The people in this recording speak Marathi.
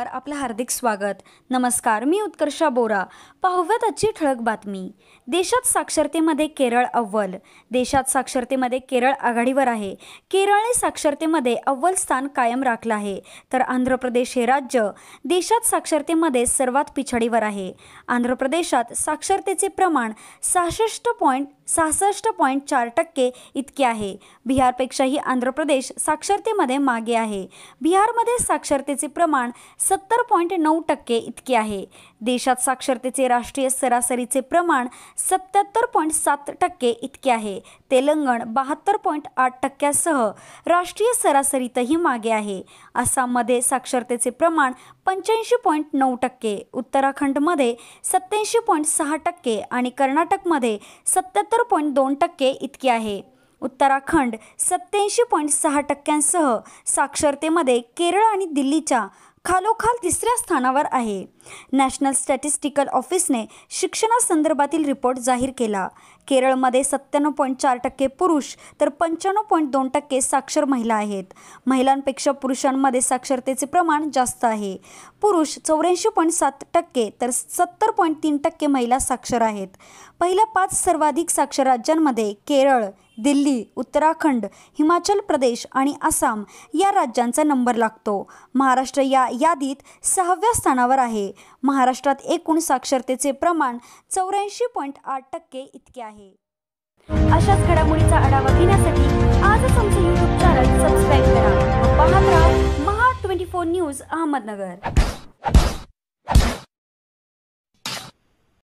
वर आपलं हार्दिक स्वागत नमस्कार मी उत्कर्षा बोरा पाहूयात आजची ठळक बातमी देशात साक्षरतेमध्ये केरळ अव्वल देशात साक्षरतेमध्ये केरळ आघाडीवर आहे केरळने साक्षरतेमध्ये अव्वल स्थान कायम राखलं आहे तर आंध्र प्रदेश हे राज्य देशात साक्षरतेमध्ये सर्वात पिछाडीवर आहे आंध्र प्रदेशात साक्षरतेचे प्रमाण सहासष्ट पॉईंट सहासष्ट पॉईंट चार टक्के इतके आहे बिहारपेक्षाही आंध्र प्रदेश साक्षरतेमध्ये मागे आहे बिहारमध्ये साक्षरतेचे प्रमाण सत्तर पॉईंट नऊ टक्के इतकी आहे देशात साक्षरतेचे राष्ट्रीय सरासरीचे प्रमाण सत्याहत्तर पॉईंट सात टक्के इतके आहे तेलंगण बहात्तर पॉईंट आठ टक्क्यासह राष्ट्रीय सरासरीतही मागे आहे आसाममध्ये साक्षरतेचे प्रमाण पंच्याऐंशी पॉईंट नऊ टक्के उत्तराखंडमध्ये सत्त्याऐंशी पॉईंट सहा टक्के आणि कर्नाटकमध्ये सत्याहत्तर पॉईंट दोन टक्के इतके आहे उत्तराखंड सत्याऐंशी पॉईंट सहा टक्क्यांसह साक्षरतेमध्ये केरळ आणि दिल्लीच्या खालोखाल तिसऱ्या स्थानावर आहे नॅशनल स्टॅटिस्टिकल ऑफिसने शिक्षणासंदर्भातील रिपोर्ट जाहीर केला केरळमध्ये सत्त्याण्णव पॉईंट चार टक्के पुरुष तर पंच्याण्णव पॉईंट दोन टक्के साक्षर महिला आहेत महिलांपेक्षा पुरुषांमध्ये साक्षरतेचे प्रमाण जास्त आहे पुरुष चौऱ्याऐंशी पॉईंट सात टक्के तर सत्तर पॉईंट तीन टक्के महिला साक्षर आहेत पहिल्या पाच सर्वाधिक साक्षर राज्यांमध्ये केरळ दिल्ली उत्तराखंड हिमाचल प्रदेश आणि आसाम या राज्यांचा नंबर लागतो महाराष्ट्र या यादीत सहाव्या स्थानावर आहे महाराष्ट्रात एकूण साक्षरतेचे प्रमाण चौऱ्याऐंशी पॉईंट आठ टक्के इतके आहे अशाच घडामोडीचा आढावा घेण्यासाठी आजच आमचं यूट्यूब चॅनल सबस्क्राईब करा पाहत राहा Maha twenty four news Ahmednagar